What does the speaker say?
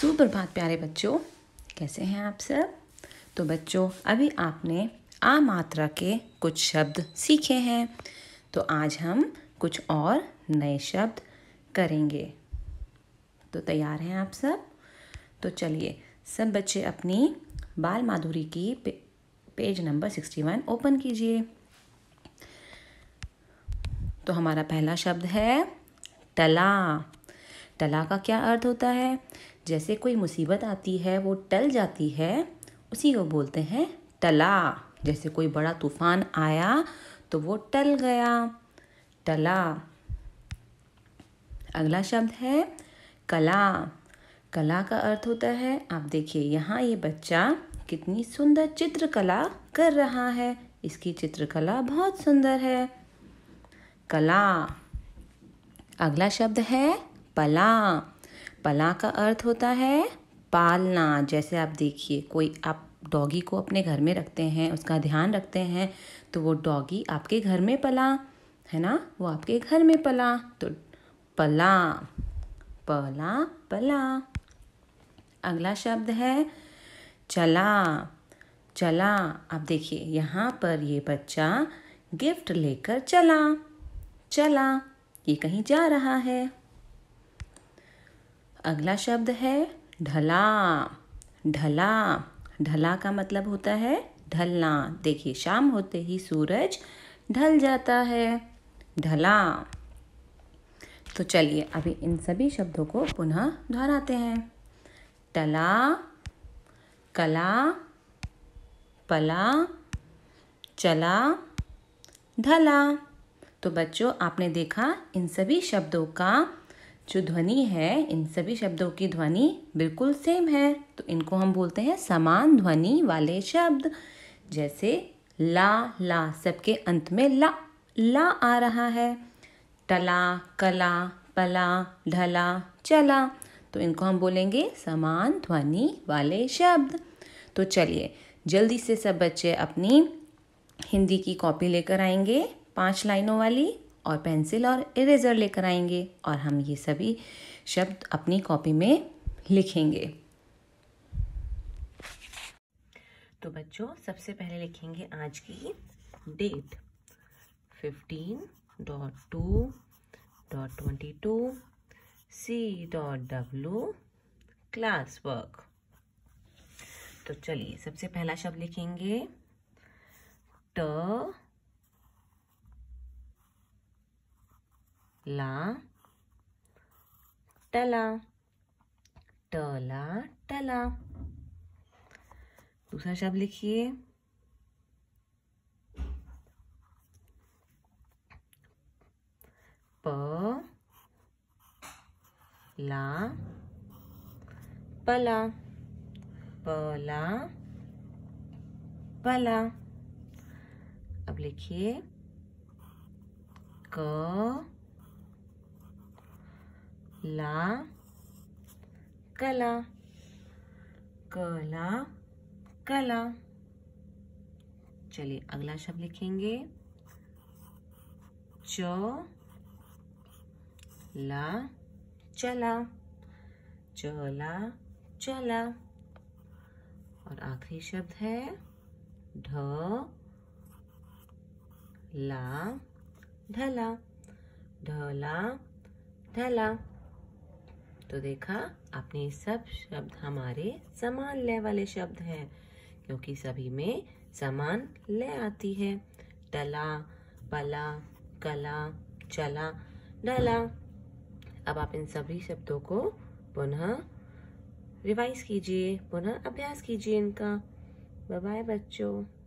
सुप्रभात प्यारे बच्चों कैसे हैं आप सब तो बच्चों अभी आपने आ मात्रा के कुछ शब्द सीखे हैं तो आज हम कुछ और नए शब्द करेंगे तो तैयार हैं आप सब तो चलिए सब बच्चे अपनी बाल माधुरी की पे, page number sixty one open कीजिए तो हमारा पहला शब्द है टला टला का क्या अर्थ होता है जैसे कोई मुसीबत आती है वो टल जाती है उसी को बोलते हैं टला जैसे कोई बड़ा तूफान आया तो वो टल गया टला अगला शब्द है कला कला का अर्थ होता है आप देखिए यहाँ ये बच्चा कितनी सुंदर चित्रकला कर रहा है इसकी चित्रकला बहुत सुंदर है कला अगला शब्द है पला पला का अर्थ होता है पालना जैसे आप देखिए कोई आप डॉगी को अपने घर में रखते हैं उसका ध्यान रखते हैं तो वो डॉगी आपके घर में पला है ना वो आपके घर में पला तो पला पला पला अगला शब्द है चला चला आप देखिए यहाँ पर ये बच्चा गिफ्ट लेकर चला चला ये कहीं जा रहा है अगला शब्द है ढला ढला ढला का मतलब होता है ढलना देखिए शाम होते ही सूरज ढल जाता है ढला तो चलिए अभी इन सभी शब्दों को पुनः दोहराते हैं टला कला पला चला ढला तो बच्चों आपने देखा इन सभी शब्दों का जो ध्वनि है इन सभी शब्दों की ध्वनि बिल्कुल सेम है तो इनको हम बोलते हैं समान ध्वनि वाले शब्द जैसे ला ला सबके अंत में ला ला आ रहा है टला कला पला ढला चला तो इनको हम बोलेंगे समान ध्वनि वाले शब्द तो चलिए जल्दी से सब बच्चे अपनी हिंदी की कॉपी लेकर आएंगे पांच लाइनों वाली और पेंसिल और इरेजर लेकर आएंगे और हम ये सभी शब्द अपनी कॉपी में लिखेंगे तो बच्चों सबसे पहले लिखेंगे आज की date fifteen dot two dot twenty two C dot W class work तो चलिए सबसे पहला शब्द लिखेंगे ट ला टला टला टला दूसरा शब्द लिखिए प ला पला पला पला अब लिखिए क ला कला कला कला चलिए अगला शब्द लिखेंगे च ला चला चला चला और आखिरी शब्द है ढ ला ढला ढला ढला तो देखा अपने सब शब्द हमारे समान लय वाले शब्द हैं क्योंकि सभी में समान लय आती है डला पला कला चला डला अब आप इन सभी शब्दों को पुनः रिवाइज कीजिए पुनः अभ्यास कीजिए इनका बाय बच्चों